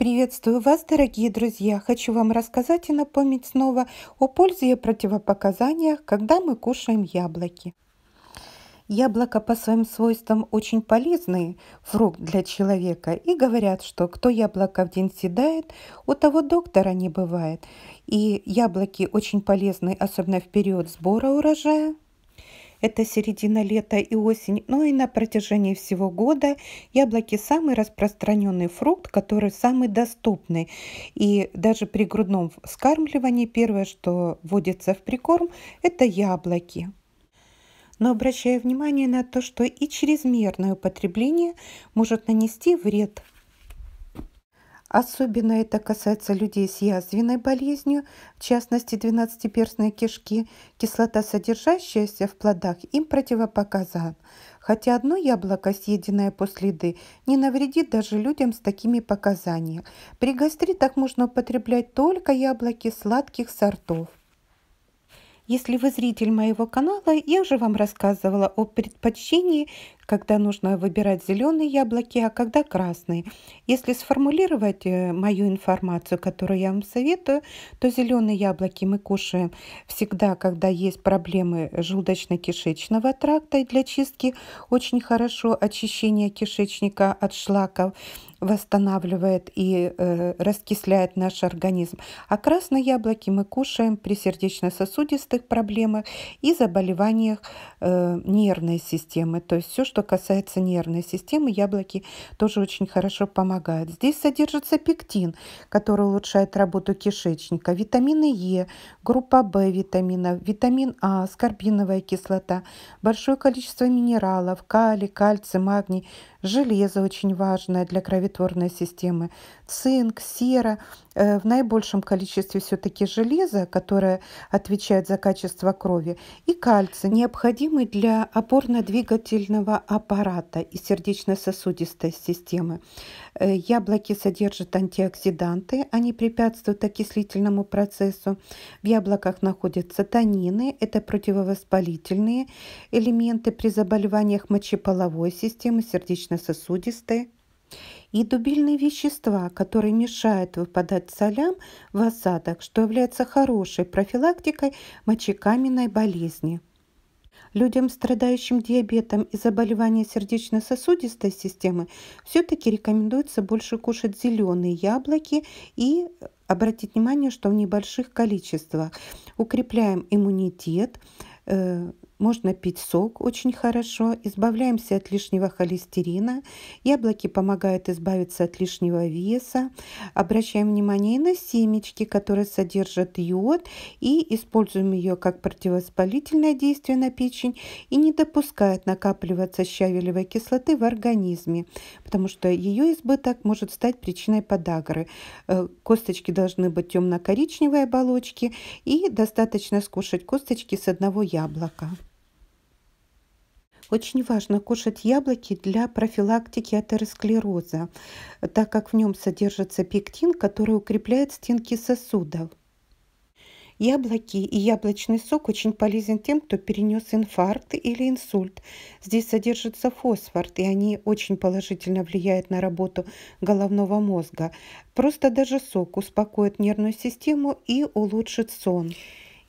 Приветствую вас, дорогие друзья! Хочу вам рассказать и напомнить снова о пользе и противопоказаниях, когда мы кушаем яблоки. Яблоко по своим свойствам очень полезный фрукт для человека. И говорят, что кто яблоко в день съедает, у того доктора не бывает. И яблоки очень полезны, особенно в период сбора урожая – это середина лета и осень, но и на протяжении всего года яблоки самый распространенный фрукт, который самый доступный. И даже при грудном вскармливании первое, что вводится в прикорм, это яблоки но обращаю внимание на то, что и чрезмерное употребление может нанести вред Особенно это касается людей с язвенной болезнью, в частности двенадцатиперстной кишки. Кислота, содержащаяся в плодах, им противопоказана. Хотя одно яблоко, съеденное после еды, не навредит даже людям с такими показаниями. При гастритах можно употреблять только яблоки сладких сортов. Если вы зритель моего канала, я уже вам рассказывала о предпочтении, когда нужно выбирать зеленые яблоки, а когда красные. Если сформулировать э, мою информацию, которую я вам советую, то зеленые яблоки мы кушаем всегда, когда есть проблемы желудочно-кишечного тракта и для чистки очень хорошо очищение кишечника от шлаков восстанавливает и э, раскисляет наш организм. А красные яблоки мы кушаем при сердечно-сосудистых проблемах и заболеваниях э, нервной системы. То есть все, что касается нервной системы, яблоки тоже очень хорошо помогают. Здесь содержится пектин, который улучшает работу кишечника, витамины Е, группа В витаминов, витамин А, скорбиновая кислота, большое количество минералов, калий, кальций, магний, железо очень важное для кровотворной системы, цинк, сера. Э, в наибольшем количестве все-таки железо, которое отвечает за качество крови, и кальций, необходимый для опорно-двигательного аппарата и сердечно-сосудистой системы. Э, яблоки содержат антиоксиданты, они препятствуют окислительному процессу. В яблоках находятся танины, это противовоспалительные элементы при заболеваниях мочеполовой системы, сердечно сердечно-сосудистой и дубильные вещества, которые мешают выпадать солям в осадок, что является хорошей профилактикой мочекаменной болезни. Людям, страдающим диабетом и заболеванием сердечно-сосудистой системы, все-таки рекомендуется больше кушать зеленые яблоки и обратить внимание, что в небольших количествах. Укрепляем иммунитет, э, можно пить сок очень хорошо, избавляемся от лишнего холестерина, яблоки помогают избавиться от лишнего веса. Обращаем внимание и на семечки, которые содержат йод, и используем ее как противовоспалительное действие на печень и не допускает накапливаться щавелевой кислоты в организме, потому что ее избыток может стать причиной подагры. Э, косточки должны быть темно-коричневые оболочки и достаточно скушать косточки с одного яблока. Очень важно кушать яблоки для профилактики атеросклероза, так как в нем содержится пектин, который укрепляет стенки сосудов. Яблоки и яблочный сок очень полезен тем, кто перенес инфаркт или инсульт. Здесь содержится фосфор, и они очень положительно влияют на работу головного мозга. Просто даже сок успокоит нервную систему и улучшит сон.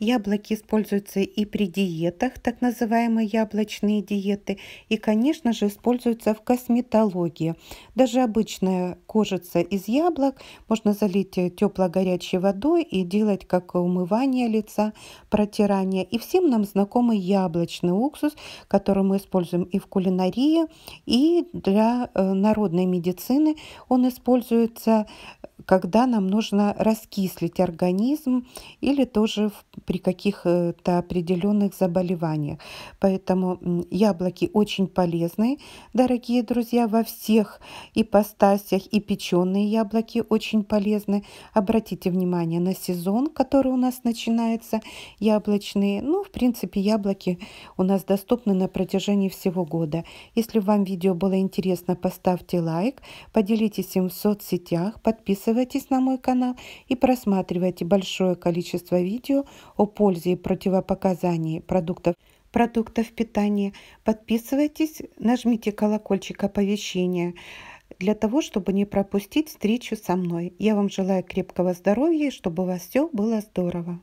Яблоки используются и при диетах, так называемые яблочные диеты, и, конечно же, используются в косметологии. Даже обычная кожица из яблок можно залить э, тепло-горячей водой и делать как умывание лица, протирание. И всем нам знакомый яблочный уксус, который мы используем и в кулинарии, и для э, народной медицины. Он используется когда нам нужно раскислить организм или тоже при каких-то определенных заболеваниях. Поэтому яблоки очень полезны, дорогие друзья, во всех ипостасях. И печеные яблоки очень полезны. Обратите внимание на сезон, который у нас начинается, яблочные. Ну, в принципе, яблоки у нас доступны на протяжении всего года. Если вам видео было интересно, поставьте лайк, поделитесь им в соцсетях, подписывайтесь подписывайтесь на мой канал и просматривайте большое количество видео о пользе и противопоказании продуктов продуктов питания. Подписывайтесь, нажмите колокольчик оповещения для того, чтобы не пропустить встречу со мной. Я вам желаю крепкого здоровья и чтобы у вас все было здорово.